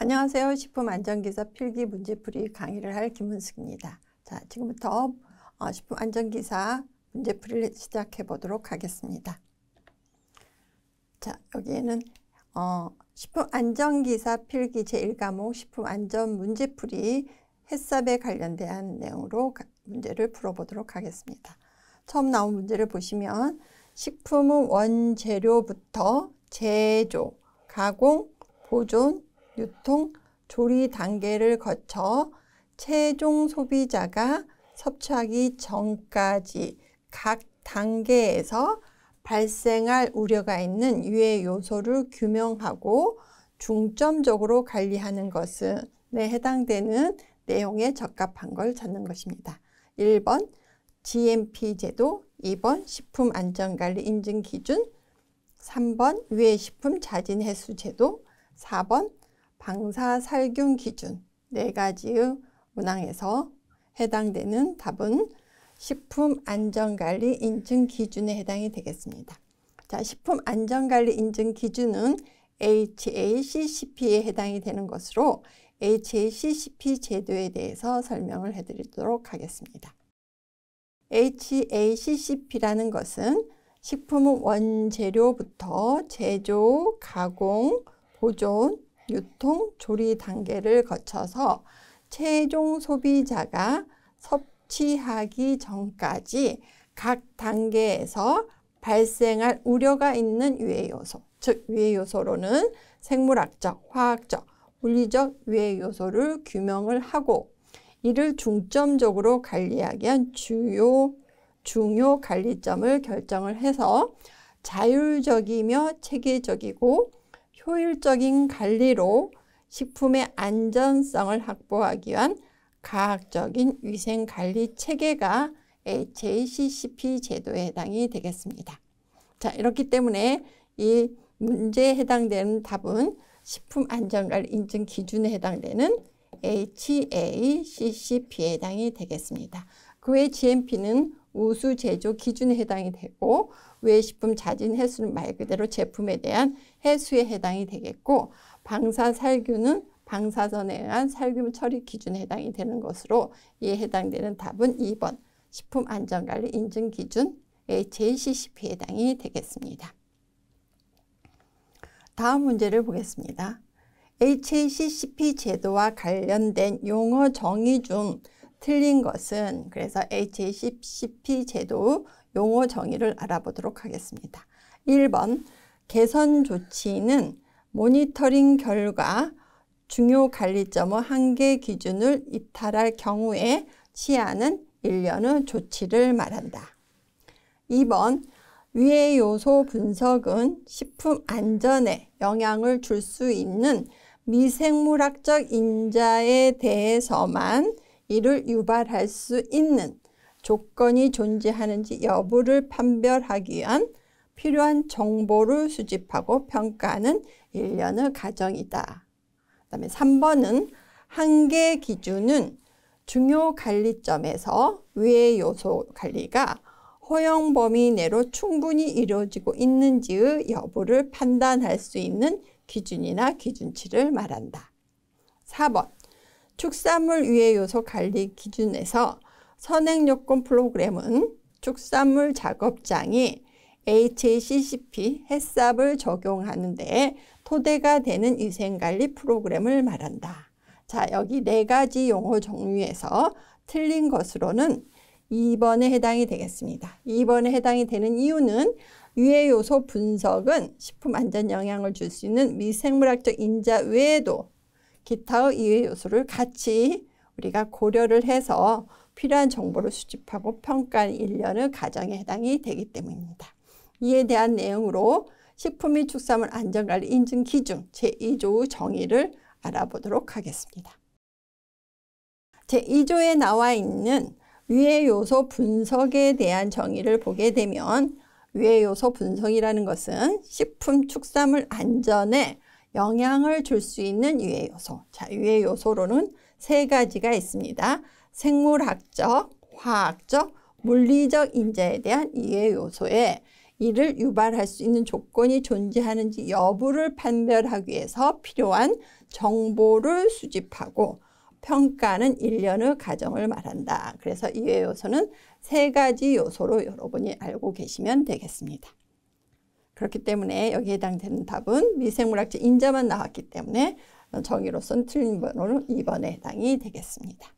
안녕하세요. 식품 안전기사 필기 문제풀이 강의를 할 김은숙입니다. 자, 지금부터 어, 식품 안전기사 문제풀이를 시작해 보도록 하겠습니다. 자, 여기에는 어, 식품 안전기사 필기 제1과목 식품 안전 문제풀이 햇삽에 관련된 내용으로 문제를 풀어보도록 하겠습니다. 처음 나온 문제를 보시면 식품은 원재료부터 제조, 가공, 보존, 유통, 조리 단계를 거쳐 최종 소비자가 섭취하기 전까지 각 단계에서 발생할 우려가 있는 유해 요소를 규명하고 중점적으로 관리하는 것은 에 해당되는 내용에 적합한 걸 찾는 것입니다. 1번 GMP 제도, 2번 식품 안전관리 인증 기준, 3번 유해식품 자진 해수 제도, 4번 방사살균 기준 네 가지의 문항에서 해당되는 답은 식품안전관리 인증 기준에 해당이 되겠습니다. 자, 식품안전관리 인증 기준은 HACCP에 해당이 되는 것으로 HACCP 제도에 대해서 설명을 해드리도록 하겠습니다. HACCP라는 것은 식품 원재료부터 제조, 가공, 보존, 유통, 조리 단계를 거쳐서 최종 소비자가 섭취하기 전까지 각 단계에서 발생할 우려가 있는 유해 요소, 즉 유해 요소로는 생물학적, 화학적, 물리적 유해 요소를 규명을 하고 이를 중점적으로 관리하기 위한 주요 중요 관리점을 결정을 해서 자율적이며 체계적이고 효율적인 관리로 식품의 안전성을 확보하기 위한 과학적인 위생관리 체계가 HACCP 제도에 해당이 되겠습니다. 자, 이렇기 때문에 이 문제에 해당되는 답은 식품안전관리 인증 기준에 해당되는 HACCP에 해당이 되겠습니다. 그외에 GMP는 우수 제조 기준에 해당이 되고 외식품 자진 해수는 말 그대로 제품에 대한 해수에 해당이 되겠고 방사살균은 방사선에 의한 살균 처리 기준에 해당이 되는 것으로 이에 해당되는 답은 2번 식품안전관리 인증 기준 JCCP에 해당이 되겠습니다. 다음 문제를 보겠습니다. HACCP 제도와 관련된 용어 정의 중 틀린 것은 그래서 HACCP 제도 용어 정의를 알아보도록 하겠습니다. 1번 개선 조치는 모니터링 결과 중요 관리점의 한계 기준을 이탈할 경우에 취하는 일련의 조치를 말한다. 2번 위의 요소 분석은 식품 안전에 영향을 줄 수 있는 미생물학적 인자에 대해서만 이를 유발할 수 있는 조건이 존재하는지 여부를 판별하기 위한 필요한 정보를 수집하고 평가하는 일련의 과정이다. 그 다음에 3번은 한계 기준은 중요 관리점에서 외 요소 관리가 허용 범위 내로 충분히 이루어지고 있는지의 여부를 판단할 수 있는 기준이나 기준치를 말한다. 4번 축산물 위해 요소 관리 기준에서 선행요건 프로그램은 축산물 작업장이 HACCP 해썹을 적용하는데 토대가 되는 위생관리 프로그램을 말한다. 자, 여기 네 가지 용어 종류에서 틀린 것으로는 2번에 해당이 되겠습니다. 2번에 해당이 되는 이유는 유해 요소 분석은 식품 안전 영향을 줄 수 있는 미생물학적 인자 외에도 기타의 유해 요소를 같이 우리가 고려를 해서 필요한 정보를 수집하고 평가한 일련의 과정에 해당이 되기 때문입니다. 이에 대한 내용으로 식품이 축산물 안전관리 인증 기준 제2조 정의를 알아보도록 하겠습니다. 제2조에 나와 있는 위해 요소 분석에 대한 정의를 보게 되면 위해 요소 분석이라는 것은 식품 축산물 안전에 영향을 줄 수 있는 유해 요소. 자, 유해 요소로는 세 가지가 있습니다. 생물학적, 화학적, 물리적 인자에 대한 유해 요소에 이를 유발할 수 있는 조건이 존재하는지 여부를 판별하기 위해서 필요한 정보를 수집하고 평가는 1년의 과정을 말한다. 그래서 이외 요소는 세 가지 요소로 여러분이 알고 계시면 되겠습니다. 그렇기 때문에 여기에 해당되는 답은 미생물학적 인자만 나왔기 때문에 정의로선 틀린 번호는 2번에 해당이 되겠습니다.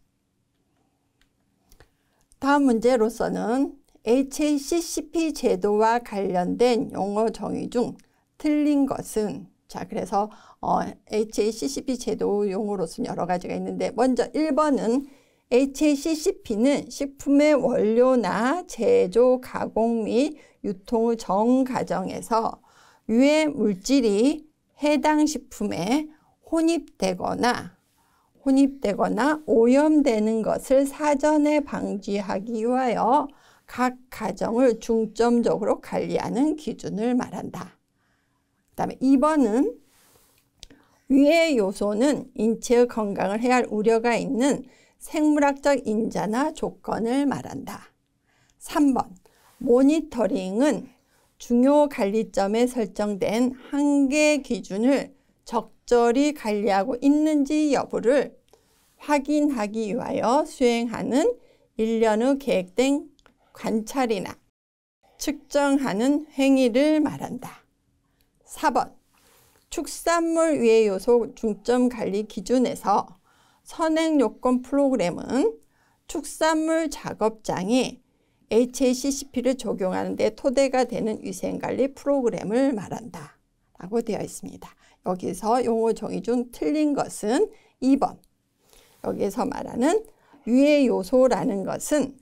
다음 문제로서는 HACCP 제도와 관련된 용어 정의 중 틀린 것은 자 그래서 어, HACCP 제도 용어로서는 여러 가지가 있는데 먼저 1번은 HACCP는 식품의 원료나 제조, 가공 및 유통의 정 과정에서 유해 물질이 해당 식품에 혼입되거나 혼입되거나 오염되는 것을 사전에 방지하기 위하여 각 가정을 중점적으로 관리하는 기준을 말한다. 그 다음에 2번은 위의 요소는 인체의 건강을 해할 우려가 있는 생물학적 인자나 조건을 말한다. 3번 모니터링은 중요 관리점에 설정된 한계 기준을 적절히 관리하고 있는지 여부를 확인하기 위하여 수행하는 일련의 계획된 관찰이나 측정하는 행위를 말한다. 4번 축산물 위해 요소 중점 관리 기준에서 선행 요건 프로그램은 축산물 작업장이 HACCP를 적용하는 데 토대가 되는 위생관리 프로그램을 말한다. 라고 되어 있습니다. 여기서 용어 정의 중 틀린 것은 2번. 여기서 말하는 유해 요소라는 것은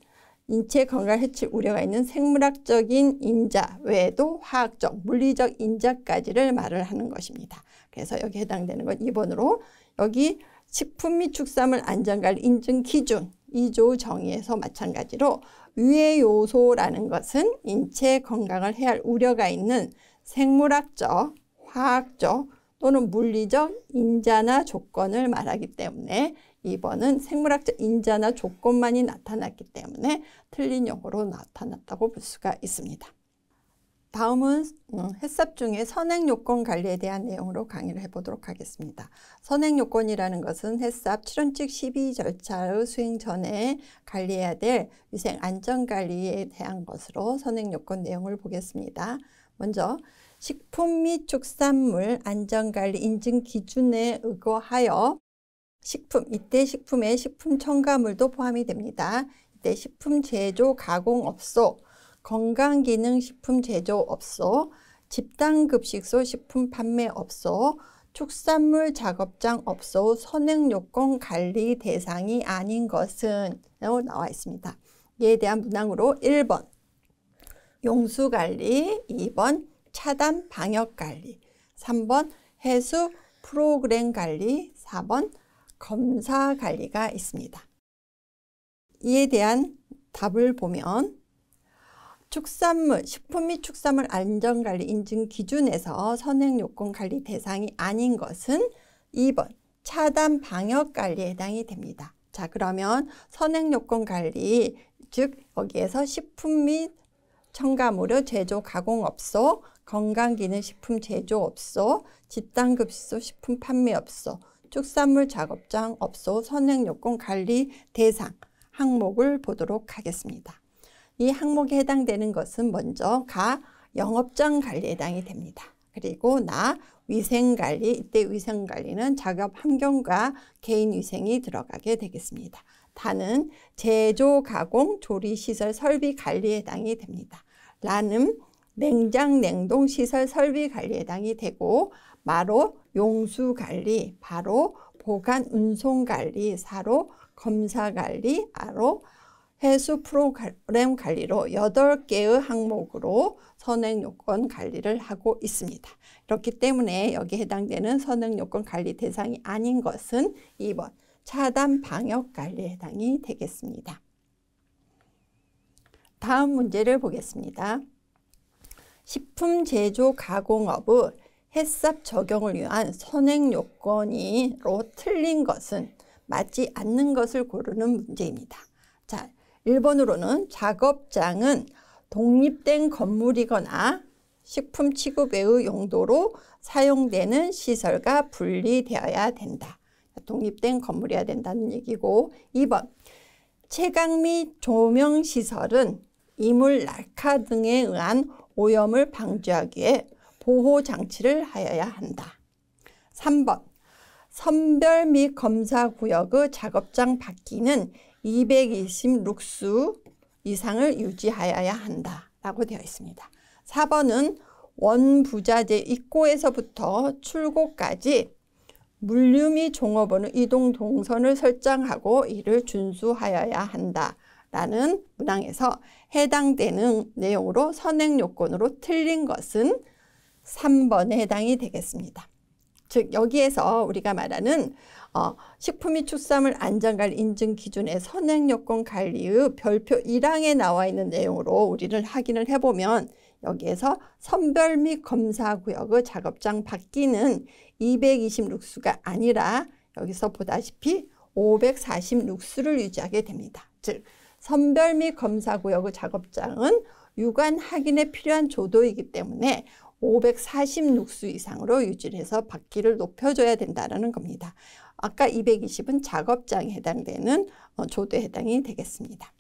인체 건강 해칠 우려가 있는 생물학적인 인자 외에도 화학적, 물리적 인자까지를 말을 하는 것입니다. 그래서 여기 해당되는 건 2번으로 여기 식품 및 축산물 안전관리 인증 기준 2조 정의에서 마찬가지로 위의 요소라는 것은 인체 건강을 해할 우려가 있는 생물학적, 화학적 또는 물리적 인자나 조건을 말하기 때문에 2번은 생물학적 인자나 조건만이 나타났기 때문에 틀린 용어로 나타났다고 볼 수가 있습니다. 다음은 음, 해썹 중에 선행 요건 관리에 대한 내용으로 강의를 해보도록 하겠습니다. 선행 요건이라는 것은 해썹 7원칙 12 절차의 수행 전에 관리해야 될 위생 안전 관리에 대한 것으로 선행 요건 내용을 보겠습니다. 먼저 식품 및 축산물 안전관리 인증 기준에 의거하여 식품, 이때 식품에 식품 첨가물도 포함이 됩니다. 이때 식품 제조 가공업소, 건강기능식품 제조업소, 집단급식소 식품 판매업소, 축산물 작업장 업소 선행요건 관리 대상이 아닌 것은 나와 있습니다. 이에 대한 문항으로 1번 용수관리, 2번 차단 방역관리, 3번 해수 프로그램 관리, 4번 검사 관리가 있습니다. 이에 대한 답을 보면 축산물, 식품 및 축산물 안전관리 인증 기준에서 선행요건 관리 대상이 아닌 것은 2번 차단 방역 관리에 해당이 됩니다. 자 그러면 선행요건 관리 즉 여기에서 식품 및 첨가물의 제조 가공업소, 건강기능식품 제조업소, 집단급소 식품 판매업소, 축산물 작업장 업소 선행 요건 관리 대상 항목을 보도록 하겠습니다. 이 항목에 해당되는 것은 먼저 가 영업장 관리에 해당이 됩니다. 그리고 나 위생관리, 이때 위생관리는 작업 환경과 개인위생이 들어가게 되겠습니다. 다는 제조, 가공, 조리시설, 설비 관리에 해당이 됩니다. 라는 냉장, 냉동시설, 설비 관리에 해당이 되고 마로 용수관리 바로 보관 운송관리사로 검사관리 아로 해수 프로그램 관리로 8 개의 항목으로 선행요건 관리를 하고 있습니다. 그렇기 때문에 여기 해당되는 선행요건 관리 대상이 아닌 것은 2번 차단 방역 관리에 해당이 되겠습니다. 다음 문제를 보겠습니다. 식품 제조 가공업의 햇썹 적용을 위한 선행 요건이로 틀린 것은 맞지 않는 것을 고르는 문제입니다. 자, 1번으로는 작업장은 독립된 건물이거나 식품 취급의 용도로 사용되는 시설과 분리되어야 된다. 독립된 건물이어야 된다는 얘기고 2번 채광 및 조명시설은 이물 낙하 등에 의한 오염을 방지하기 위해 보호 장치를 하여야 한다. 3번 선별 및 검사 구역의 작업장 바퀴는 220 룩스 이상을 유지하여야 한다. 라고 되어 있습니다. 4번은 원부자재 입구에서부터 출고까지 물류 및 종업원의 이동 동선을 설정하고 이를 준수하여야 한다. 라는 문항에서 해당되는 내용으로 선행 요건으로 틀린 것은 3번에 해당이 되겠습니다. 즉 여기에서 우리가 말하는 어, 식품이 축산물 안전관리 인증 기준의 선행요건 관리의 별표 1항에 나와 있는 내용으로 우리를 확인을 해보면 여기에서 선별 및 검사 구역의 작업장 바뀌는 226수가 아니라 여기서 보다시피 546수를 유지하게 됩니다. 즉 선별 및 검사 구역의 작업장은 유관 확인에 필요한 조도이기 때문에 540룩스 이상으로 유지를 해서 바퀴를 높여줘야 된다는 겁니다. 아까 220은 작업장에 해당되는 어, 조도에 해당이 되겠습니다.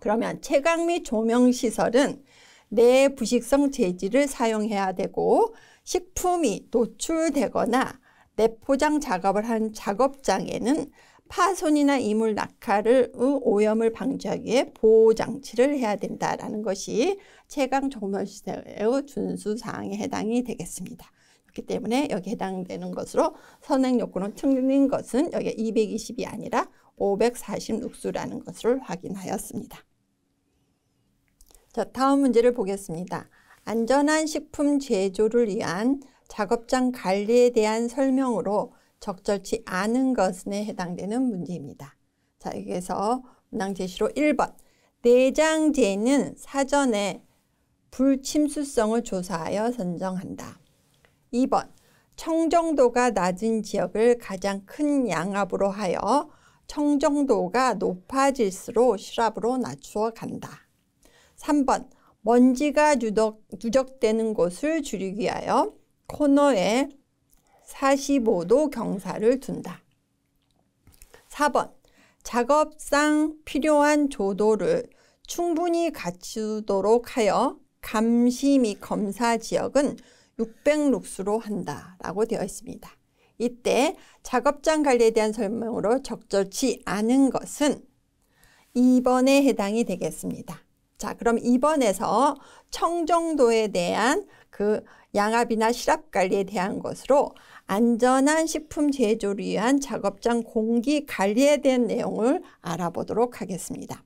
그러면 채광 및 조명시설은 내 부식성 재질을 사용해야 되고 식품이 노출되거나 내포장 작업을 한 작업장에는 파손이나 이물 낙하를 어, 오염을 방지하기 위해 보호 장치를 해야 된다라는 것이 최강 종멸시대의 준수 사항에 해당이 되겠습니다. 그렇기 때문에 여기 해당되는 것으로 선행 요건은 틀린 것은 여기 220이 아니라 546수라는 것을 확인하였습니다. 자, 다음 문제를 보겠습니다. 안전한 식품 제조를 위한 작업장 관리에 대한 설명으로 적절치 않은 것에 해당되는 문제입니다. 자, 여기에서 문항 제시로 1번 내장재는 사전에 불침수성을 조사하여 선정한다. 2번 청정도가 낮은 지역을 가장 큰 양압으로 하여 청정도가 높아질수록 실압으로 낮추어 간다. 3번 먼지가 누적, 누적되는 곳을 줄이기 위하여 코너에 45도 경사를 둔다. 4번 작업상 필요한 조도를 충분히 갖추도록 하여 감시 및 검사 지역은 600룩스로 한다 라고 되어 있습니다. 이때 작업장 관리에 대한 설명으로 적절치 않은 것은 2번에 해당이 되겠습니다. 자 그럼 2번에서 청정도에 대한 그 양압이나 실압 관리에 대한 것으로 안전한 식품 제조를 위한 작업장 공기 관리에 대한 내용을 알아보도록 하겠습니다.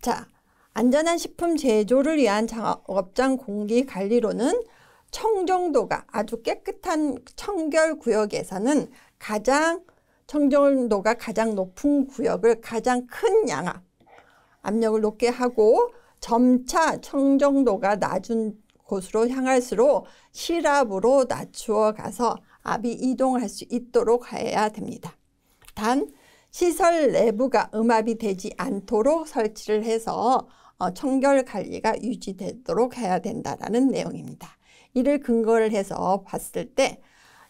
자, 안전한 식품 제조를 위한 작업장 공기 관리로는 청정도가 아주 깨끗한 청결 구역에서는 가장 청정도가 가장 높은 구역을 가장 큰 양압 압력을 높게 하고 점차 청정도가 낮은 곳으로 향할수록 시랍으로 낮추어 가서 압이 이동할 수 있도록 해야 됩니다. 단 시설 내부가 음압이 되지 않도록 설치를 해서 어, 청결 관리가 유지되도록 해야 된다라는 내용입니다. 이를 근거를 해서 봤을 때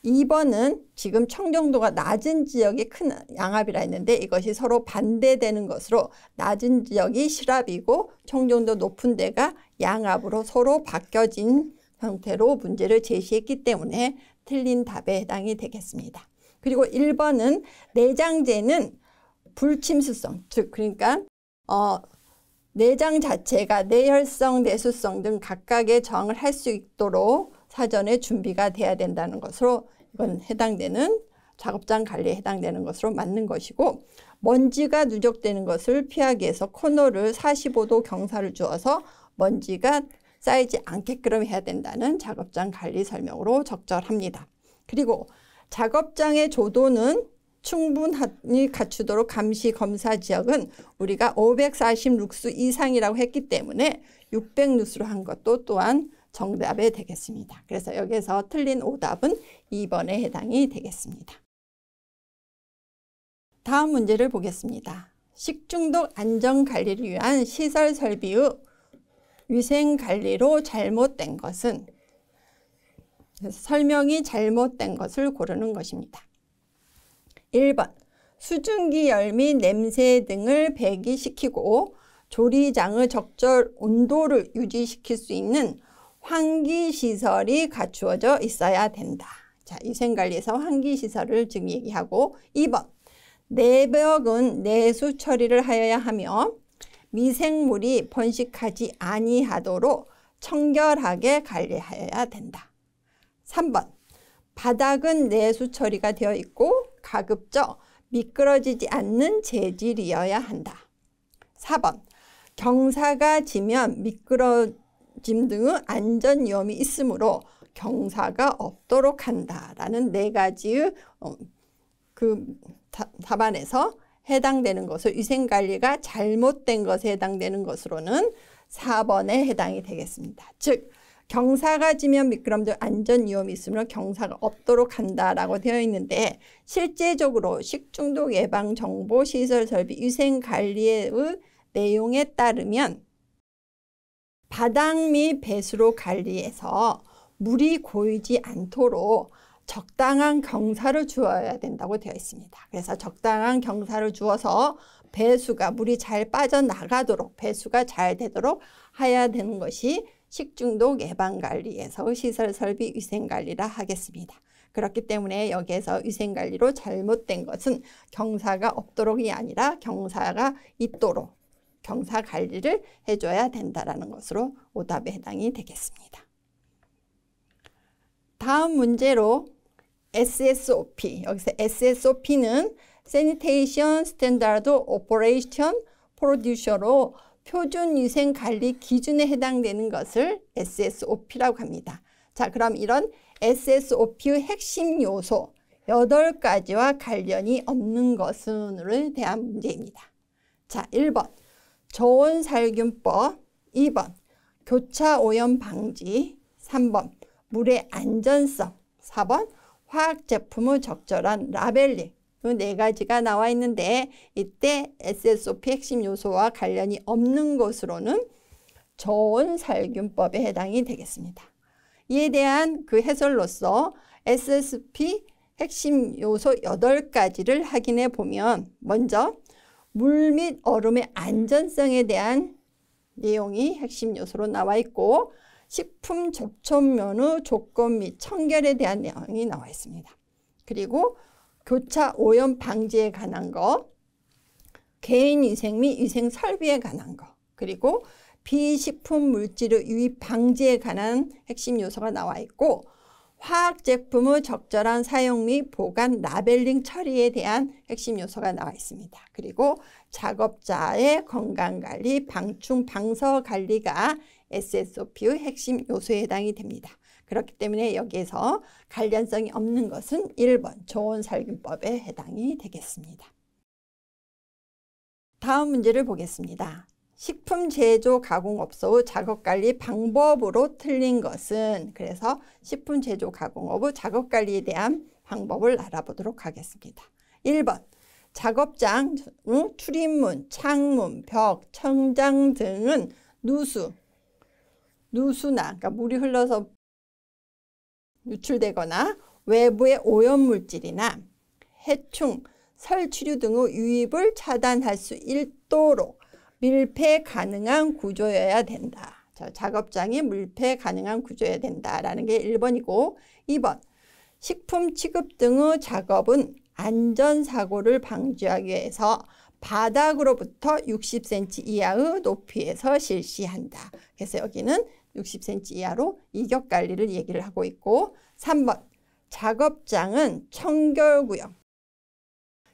2번은 지금 청정도가 낮은 지역이 큰 양압이라 했는데 이것이 서로 반대되는 것으로 낮은 지역이 실압이고 청정도 높은 데가 양압으로 서로 바뀌어진 형태로 문제를 제시했기 때문에 틀린 답에 해당이 되겠습니다. 그리고 1번은 내장재는 불침수성, 즉 그러니까 어, 내장 자체가 내혈성, 내수성 등 각각의 저항을 할 수 있도록 사전에 준비가 돼야 된다는 것으로 이건 해당되는 작업장 관리에 해당되는 것으로 맞는 것이고 먼지가 누적되는 것을 피하기 위해서 코너를 45도 경사를 주어서 먼지가 쌓이지 않게끔 해야 된다는 작업장 관리 설명으로 적절합니다. 그리고 작업장의 조도는 충분히 갖추도록 감시 검사 지역은 우리가 540 룩스 이상이라고 했기 때문에 600 룩스로 한 것도 또한 정답에 되겠습니다. 그래서 여기서 에 틀린 오답은 2번에 해당이 되겠습니다. 다음 문제를 보겠습니다. 식중독 안전관리를 위한 시설 설비의 위생관리로 잘못된 것은 설명이 잘못된 것을 고르는 것입니다. 1번 수증기열 및 냄새 등을 배기시키고 조리장의 적절 온도를 유지시킬 수 있는 환기시설이 갖추어져 있어야 된다. 자, 위생관리에서 환기시설을 지금 얘기하고 2번 내벽은 내수 처리를 하여야 하며 미생물이 번식하지 아니하도록 청결하게 관리하여야 된다. 3번 바닥은 내수 처리가 되어 있고 가급적 미끄러지지 않는 재질이어야 한다. 4번 경사가 지면 미끄러 짐 등의 안전 위험이 있으므로 경사가 없도록 한다라는 네 가지의 어, 그 답안에서 해당되는 것을 위생관리가 잘못된 것에 해당되는 것으로는 4번에 해당이 되겠습니다. 즉 경사가 지면 미끄럼 등 안전 위험이 있으므로 경사가 없도록 한다라고 되어 있는데 실제적으로 식중독 예방 정보 시설 설비 위생 관리의 내용에 따르면 바닥 및 배수로 관리해서 물이 고이지 않도록 적당한 경사를 주어야 된다고 되어 있습니다. 그래서 적당한 경사를 주어서 배수가 물이 잘 빠져나가도록 배수가 잘 되도록 해야 되는 것이 식중독 예방관리에서 시설설비 위생관리라 하겠습니다. 그렇기 때문에 여기에서 위생관리로 잘못된 것은 경사가 없도록이 아니라 경사가 있도록 경사 관리를 해줘야 된다라는 것으로 오답에 해당이 되겠습니다. 다음 문제로 SSOP 여기서 SSOP는 Sanitation Standard Operation Producer로 표준 위생 관리 기준에 해당되는 것을 SSOP라고 합니다. 자, 그럼 이런 SSOP의 핵심 요소 8가지와 관련이 없는 것은을 대한 문제입니다. 자, 1번. 좋은 살균법 2번 교차 오염 방지 3번 물의 안전성 4번 화학 제품의 적절한 라벨링 이네 가지가 나와 있는데 이때 SSOP 핵심 요소와 관련이 없는 것으로는 좋은 살균법에 해당이 되겠습니다. 이에 대한 그 해설로서 SSP 핵심 요소 8가지를 확인해 보면 먼저 물및 얼음의 안전성에 대한 내용이 핵심 요소로 나와 있고 식품 접촉면허 조건 및 청결에 대한 내용이 나와 있습니다. 그리고 교차 오염 방지에 관한 것, 개인 위생 및 위생 설비에 관한 것, 그리고 비식품 물질의 유입 방지에 관한 핵심 요소가 나와 있고 화학 제품의 적절한 사용 및 보관, 라벨링 처리에 대한 핵심 요소가 나와 있습니다. 그리고 작업자의 건강관리, 방충, 방서관리가 SSOP의 핵심 요소에 해당이 됩니다. 그렇기 때문에 여기에서 관련성이 없는 것은 1번 조온살균법에 해당이 되겠습니다. 다음 문제를 보겠습니다. 식품 제조 가공 업소의 작업 관리 방법으로 틀린 것은 그래서 식품 제조 가공업의 작업 관리에 대한 방법을 알아보도록 하겠습니다. 1번 작업장, 출입문, 창문, 벽, 청장 등은 누수, 누수나 그러니까 물이 흘러서 유출되거나 외부의 오염물질이나 해충, 설치류 등의 유입을 차단할 수 있도록 밀폐 가능한 구조여야 된다. 저 작업장이 밀폐 가능한 구조여야 된다라는 게 1번이고 2번 식품 취급 등의 작업은 안전사고를 방지하기 위해서 바닥으로부터 60cm 이하의 높이에서 실시한다. 그래서 여기는 60cm 이하로 이격 관리를 얘기를 하고 있고 3번 작업장은 청결구역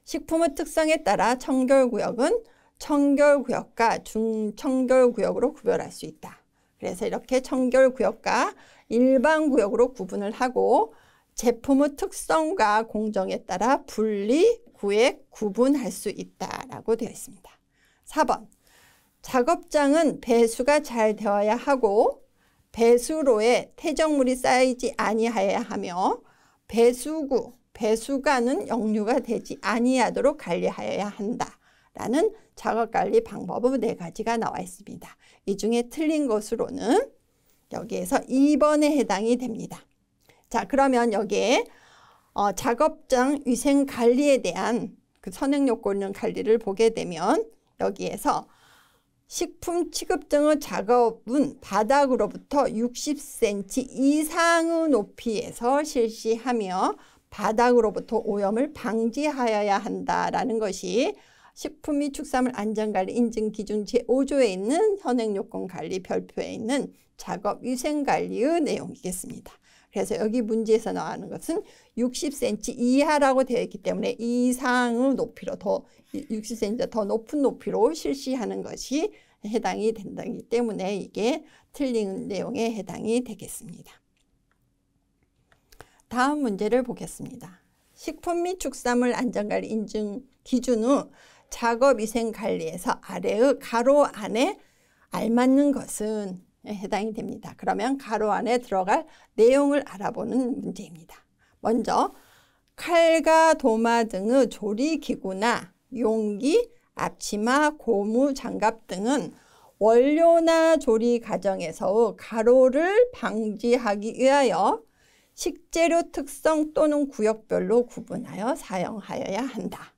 식품의 특성에 따라 청결구역은 청결구역과 중청결구역으로 구별할 수 있다. 그래서 이렇게 청결구역과 일반구역으로 구분을 하고 제품의 특성과 공정에 따라 분리, 구획, 구분할 수 있다라고 되어 있습니다. 4번 작업장은 배수가 잘 되어야 하고 배수로에 퇴적물이 쌓이지 아니하여야 하며 배수구, 배수관은 역류가 되지 아니하도록 관리하여야 한다. 라는 작업관리 방법은 네 가지가 나와 있습니다. 이 중에 틀린 것으로는 여기에서 2번에 해당이 됩니다. 자 그러면 여기에 어, 작업장 위생관리에 대한 그선행요건 관리를 보게 되면 여기에서 식품 취급 등의 작업은 바닥으로부터 60cm 이상의 높이에서 실시하며 바닥으로부터 오염을 방지하여야 한다라는 것이 식품 및 축산물 안전관리 인증 기준 제5조에 있는 현행요건 관리 별표에 있는 작업 위생관리의 내용이겠습니다. 그래서 여기 문제에서 나오는 것은 60cm 이하라고 되어 있기 때문에 이상의 높이로 더 60cm 더 높은 높이로 실시하는 것이 해당이 된다기 때문에 이게 틀린 내용에 해당이 되겠습니다. 다음 문제를 보겠습니다. 식품 및 축산물 안전관리 인증 기준 후 작업위생관리에서 아래의 가로 안에 알맞는 것은 해당이 됩니다. 그러면 가로 안에 들어갈 내용을 알아보는 문제입니다. 먼저 칼과 도마 등의 조리기구나 용기, 앞치마, 고무, 장갑 등은 원료나 조리 과정에서의 가로를 방지하기 위하여 식재료 특성 또는 구역별로 구분하여 사용하여야 한다.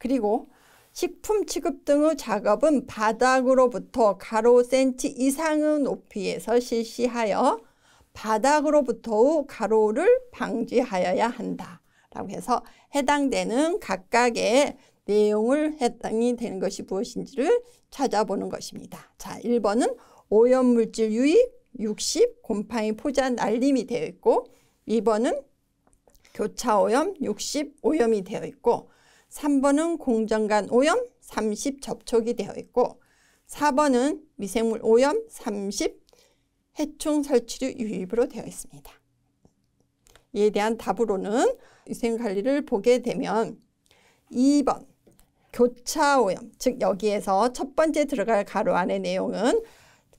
그리고 식품 취급 등의 작업은 바닥으로부터 가로 센치 이상의 높이에서 실시하여 바닥으로부터의 가로를 방지하여야 한다. 라고 해서 해당되는 각각의 내용을 해당이 되는 것이 무엇인지를 찾아보는 것입니다. 자, 1번은 오염물질 유입 60 곰팡이 포자 날림이 되어 있고 2번은 교차오염 60 오염이 되어 있고 3번은 공정 간 오염 30 접촉이 되어 있고 4번은 미생물 오염 30 해충 설치류 유입으로 되어 있습니다. 이에 대한 답으로는 위생관리를 보게 되면 2번 교차 오염 즉 여기에서 첫 번째 들어갈 가로 안의 내용은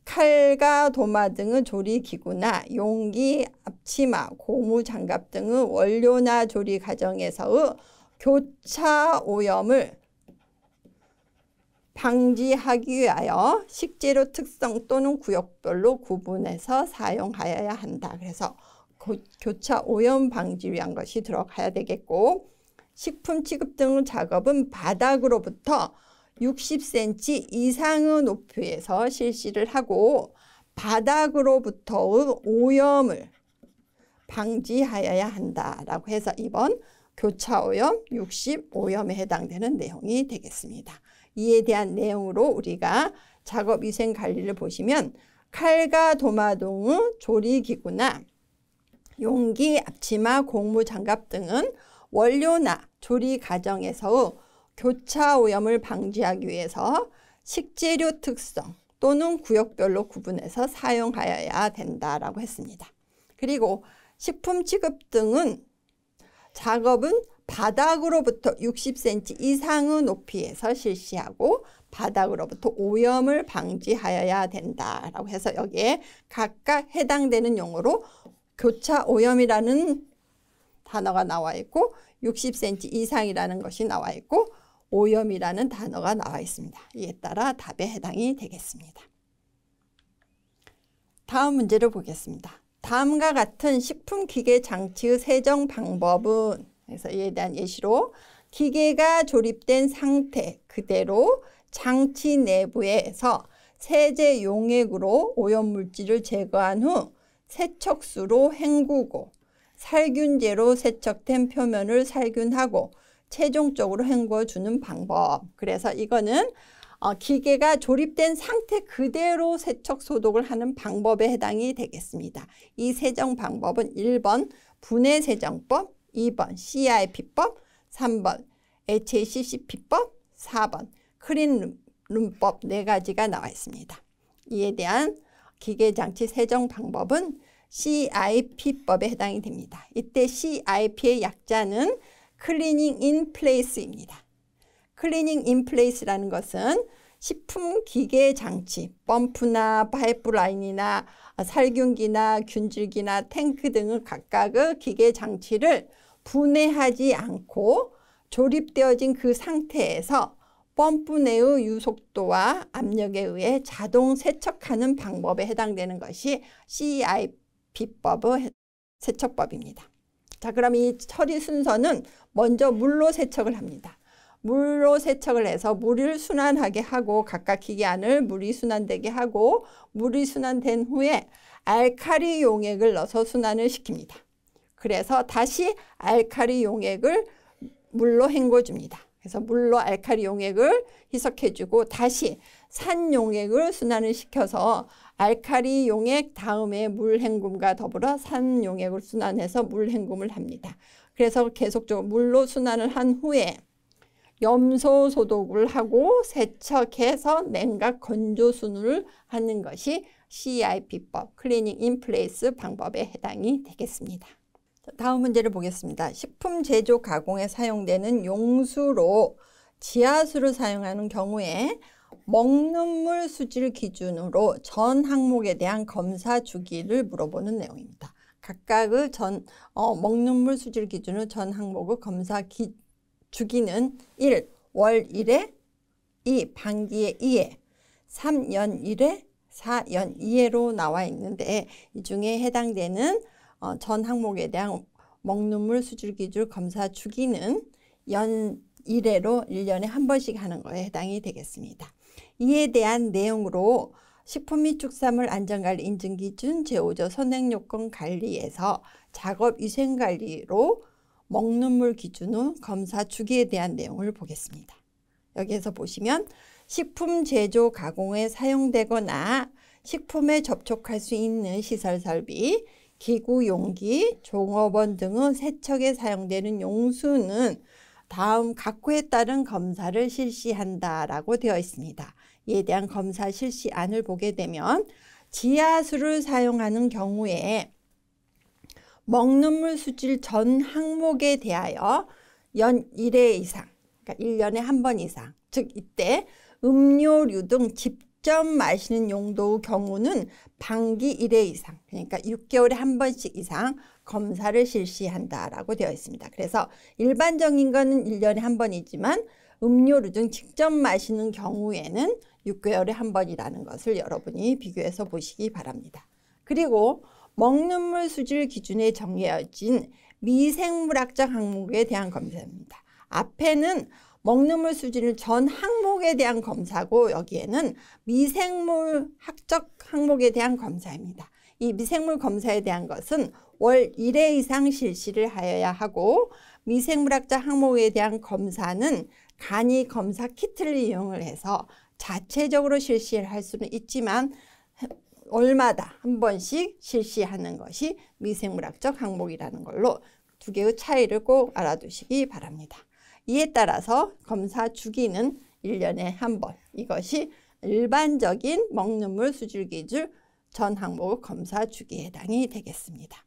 칼과 도마 등의 조리기구나 용기, 앞치마, 고무, 장갑 등의 원료나 조리 과정에서의 교차 오염을 방지하기 위하여 식재료 특성 또는 구역별로 구분해서 사용하여야 한다. 그래서 교차 오염 방지 를 위한 것이 들어가야 되겠고 식품 취급 등 작업은 바닥으로부터 60cm 이상의 높이에서 실시를 하고 바닥으로부터의 오염을 방지하여야 한다라고 해서 이번 교차오염 65염에 해당되는 내용이 되겠습니다. 이에 대한 내용으로 우리가 작업 위생 관리를 보시면 칼과 도마동 조리기구나 용기, 앞치마, 공무, 장갑 등은 원료나 조리 과정에서 교차 오염을 방지하기 위해서 식재료 특성 또는 구역별로 구분해서 사용하여야 된다라고 했습니다. 그리고 식품 취급 등은 작업은 바닥으로부터 60cm 이상의 높이에서 실시하고 바닥으로부터 오염을 방지하여야 된다라고 해서 여기에 각각 해당되는 용어로 교차 오염이라는 단어가 나와 있고 60cm 이상이라는 것이 나와 있고 오염이라는 단어가 나와 있습니다. 이에 따라 답에 해당이 되겠습니다. 다음 문제를 보겠습니다. 다음과 같은 식품 기계 장치의 세정 방법은 그래서 이에 대한 예시로 기계가 조립된 상태 그대로 장치 내부에서 세제 용액으로 오염물질을 제거한 후 세척수로 헹구고 살균제로 세척된 표면을 살균하고 최종적으로 헹궈주는 방법. 그래서 이거는 어, 기계가 조립된 상태 그대로 세척 소독을 하는 방법에 해당이 되겠습니다. 이 세정 방법은 1번 분해 세정법, 2번 CIP법, 3번 HACCP법, 4번 크린룸법 네 가지가 나와 있습니다. 이에 대한 기계장치 세정 방법은 CIP법에 해당이 됩니다. 이때 CIP의 약자는 클리닝 인 플레이스입니다. 클리닝 인플레이스라는 것은 식품 기계 장치, 펌프나 파이프라인이나 살균기나 균질기나 탱크 등을 각각의 기계 장치를 분해하지 않고 조립되어진 그 상태에서 펌프 내의 유속도와 압력에 의해 자동 세척하는 방법에 해당되는 것이 CIP법의 세척법입니다. 자, 그럼 이 처리 순서는 먼저 물로 세척을 합니다. 물로 세척을 해서 물을 순환하게 하고 각각기계안을 물이 순환되게 하고 물이 순환된 후에 알카리 용액을 넣어서 순환을 시킵니다. 그래서 다시 알카리 용액을 물로 헹궈줍니다. 그래서 물로 알카리 용액을 희석해주고 다시 산 용액을 순환을 시켜서 알카리 용액 다음에 물 헹굼과 더불어 산 용액을 순환해서 물 헹굼을 합니다. 그래서 계속적으로 물로 순환을 한 후에 염소 소독을 하고 세척해서 냉각 건조 순을 하는 것이 CIP법, 클리닝 인플레이스 방법에 해당이 되겠습니다. 다음 문제를 보겠습니다. 식품 제조 가공에 사용되는 용수로 지하수를 사용하는 경우에 먹는 물 수질 기준으로 전 항목에 대한 검사 주기를 물어보는 내용입니다. 각각의 전 어, 먹는 물 수질 기준으로 전 항목의 검사 기, 주기는 1. 월 1회 2. 반기에 2회 3연 1회 4연 2회로 나와 있는데 이 중에 해당되는 어, 전 항목에 대한 먹눈물 수질기줄 검사 주기는 연 1회로 1년에 한 번씩 하는 거에 해당이 되겠습니다. 이에 대한 내용으로 식품 및 축산물 안전관리 인증기준 제5조 선행요건 관리에서 작업위생관리로 먹는 물기준후 검사 주기에 대한 내용을 보겠습니다. 여기에서 보시면 식품 제조 가공에 사용되거나 식품에 접촉할 수 있는 시설 설비, 기구 용기, 종업원 등은 세척에 사용되는 용수는 다음 각호에 따른 검사를 실시한다라고 되어 있습니다. 이에 대한 검사 실시안을 보게 되면 지하수를 사용하는 경우에 먹는물 수질 전 항목에 대하여 연 1회 이상, 그러니까 1년에 한 번 이상, 즉 이때 음료류 등 직접 마시는 용도의 경우는 방기 1회 이상, 그러니까 6개월에 한 번씩 이상 검사를 실시한다라고 되어 있습니다. 그래서 일반적인 거는 1년에 한 번이지만 음료류 등 직접 마시는 경우에는 6개월에 한 번이라는 것을 여러분이 비교해서 보시기 바랍니다. 그리고 먹는 물 수질 기준에 정해진 미생물학적 항목에 대한 검사입니다. 앞에는 먹는 물 수질 전 항목에 대한 검사고 여기에는 미생물 학적 항목에 대한 검사입니다. 이 미생물 검사에 대한 것은 월 1회 이상 실시를 하여야 하고 미생물학자 항목에 대한 검사는 간이 검사 키트를 이용 해서 자체적으로 실시할 수는 있지만 월마다 한 번씩 실시하는 것이 미생물학적 항목이라는 걸로 두 개의 차이를 꼭 알아두시기 바랍니다. 이에 따라서 검사 주기는 1년에 한 번. 이것이 일반적인 먹는물 수질기준전 항목 검사 주기에 해당이 되겠습니다.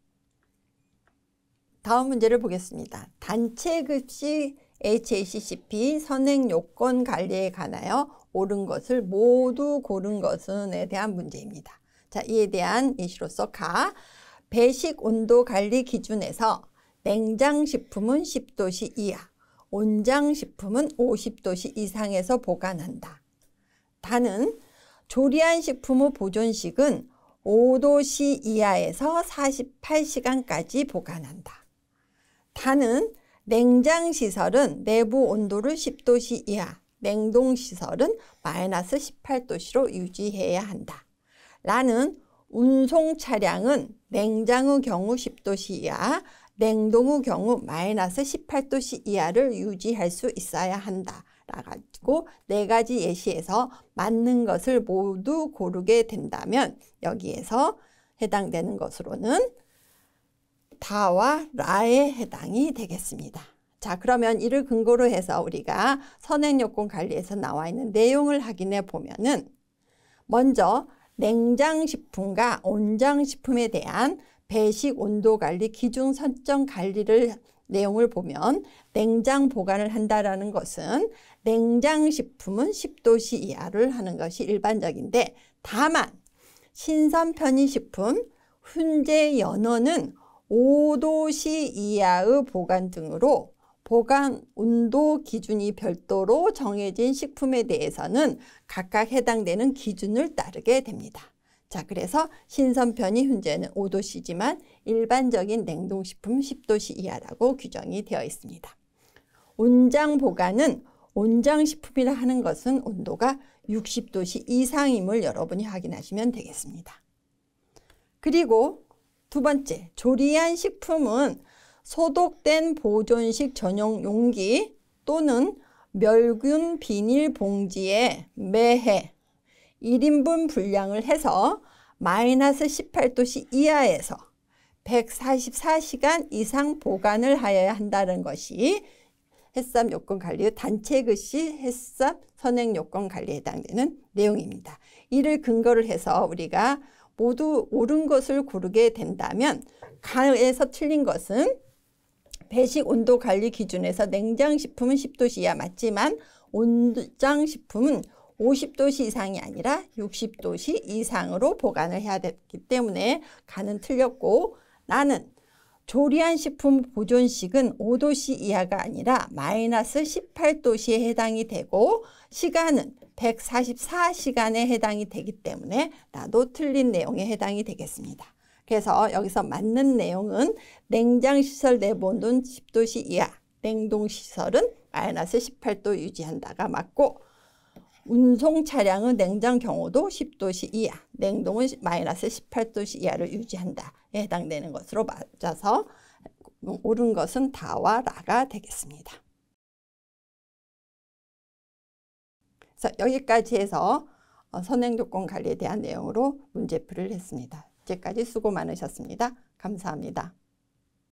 다음 문제를 보겠습니다. 단체급식 HACCP 선행 요건 관리에 관하여 옳은 것을 모두 고른 것은에 대한 문제입니다. 자, 이에 대한 예시로서 가 배식 온도 관리 기준에서 냉장식품은 10도씨 이하, 온장식품은 50도씨 이상에서 보관한다. 다는 조리한 식품의 보존식은 5도씨 이하에서 48시간까지 보관한다. 다는 냉장시설은 내부 온도를 10도씨 이하, 냉동시설은 마이너스 18도씨로 유지해야 한다. 라는 운송 차량은 냉장의 경우 10도씨 이하, 냉동의 경우 마이너스 18도씨 이하를 유지할 수 있어야 한다. 라가지고 네 가지 예시에서 맞는 것을 모두 고르게 된다면 여기에서 해당되는 것으로는 다와 라에 해당이 되겠습니다. 자 그러면 이를 근거로 해서 우리가 선행요건 관리에서 나와 있는 내용을 확인해 보면은 먼저 냉장식품과 온장식품에 대한 배식 온도 관리 기준 선정 관리를 내용을 보면 냉장 보관을 한다라는 것은 냉장식품은 10도씨 이하를 하는 것이 일반적인데 다만 신선 편의식품, 훈제 연어는 5도씨 이하의 보관 등으로 보강 온도 기준이 별도로 정해진 식품에 대해서는 각각 해당되는 기준을 따르게 됩니다. 자, 그래서 신선편이 현재는 5도씨지만 일반적인 냉동식품 10도씨 이하라고 규정이 되어 있습니다. 온장 보관은 온장식품이라 하는 것은 온도가 60도씨 이상임을 여러분이 확인하시면 되겠습니다. 그리고 두 번째, 조리한 식품은 소독된 보존식 전용 용기 또는 멸균 비닐 봉지에 매해 1인분 분량을 해서 마이너스 18도씨 이하에서 144시간 이상 보관을 하여야 한다는 것이 햇삽 요건 관리의 단체 글씨 햇삽 선행 요건 관리에 해당되는 내용입니다. 이를 근거를 해서 우리가 모두 옳은 것을 고르게 된다면 가에서 틀린 것은 배식 온도 관리 기준에서 냉장식품은 10도씨 야 맞지만 온장식품은 50도씨 이상이 아니라 60도씨 이상으로 보관을 해야 됐기 때문에 간은 틀렸고 나는 조리한 식품 보존식은 5도씨 이하가 아니라 마이너스 18도씨에 해당이 되고 시간은 144시간에 해당이 되기 때문에 나도 틀린 내용에 해당이 되겠습니다. 그래서 여기서 맞는 내용은 냉장시설 내부 온도는 10도씨 이하, 냉동시설은 마이너스 18도 유지한다가 맞고 운송 차량은 냉장 경우도 10도씨 이하, 냉동은 마이너스 18도씨 이하를 유지한다. 에 해당되는 것으로 맞아서 옳은 것은 다와 라가 되겠습니다. 여기까지 해서 선행조건 관리에 대한 내용으로 문제풀이를 했습니다. 이제까지 수고 많으셨습니다. 감사합니다.